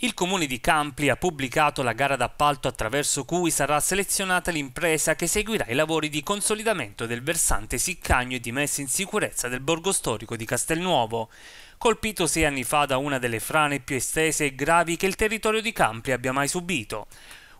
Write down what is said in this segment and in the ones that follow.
Il comune di Campli ha pubblicato la gara d'appalto attraverso cui sarà selezionata l'impresa che seguirà i lavori di consolidamento del versante siccagno e di messa in sicurezza del borgo storico di Castelnuovo, colpito sei anni fa da una delle frane più estese e gravi che il territorio di Campli abbia mai subito.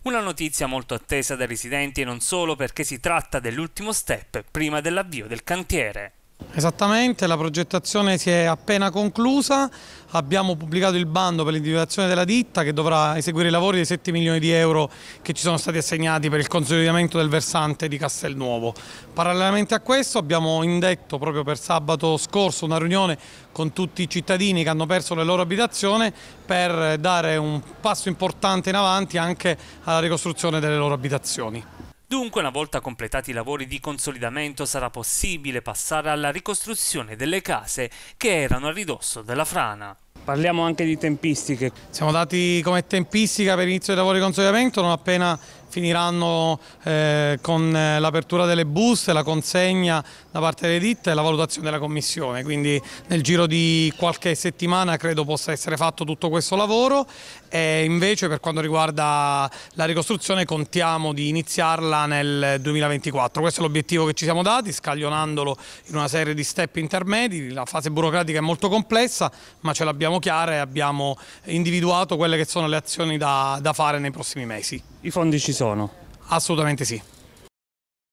Una notizia molto attesa dai residenti e non solo perché si tratta dell'ultimo step prima dell'avvio del cantiere. Esattamente, la progettazione si è appena conclusa, abbiamo pubblicato il bando per l'individuazione della ditta che dovrà eseguire i lavori dei 7 milioni di euro che ci sono stati assegnati per il consolidamento del versante di Castelnuovo. Parallelamente a questo abbiamo indetto proprio per sabato scorso una riunione con tutti i cittadini che hanno perso le loro abitazioni per dare un passo importante in avanti anche alla ricostruzione delle loro abitazioni. Dunque, una volta completati i lavori di consolidamento, sarà possibile passare alla ricostruzione delle case che erano a ridosso della frana. Parliamo anche di tempistiche. Siamo dati come tempistica per inizio dei lavori di consolidamento non appena finiranno eh, con eh, l'apertura delle buste, la consegna da parte delle ditte e la valutazione della commissione, quindi nel giro di qualche settimana credo possa essere fatto tutto questo lavoro e invece per quanto riguarda la ricostruzione contiamo di iniziarla nel 2024, questo è l'obiettivo che ci siamo dati scaglionandolo in una serie di step intermedi, la fase burocratica è molto complessa ma ce l'abbiamo chiara e abbiamo individuato quelle che sono le azioni da, da fare nei prossimi mesi. I fondi ci sono? Assolutamente sì.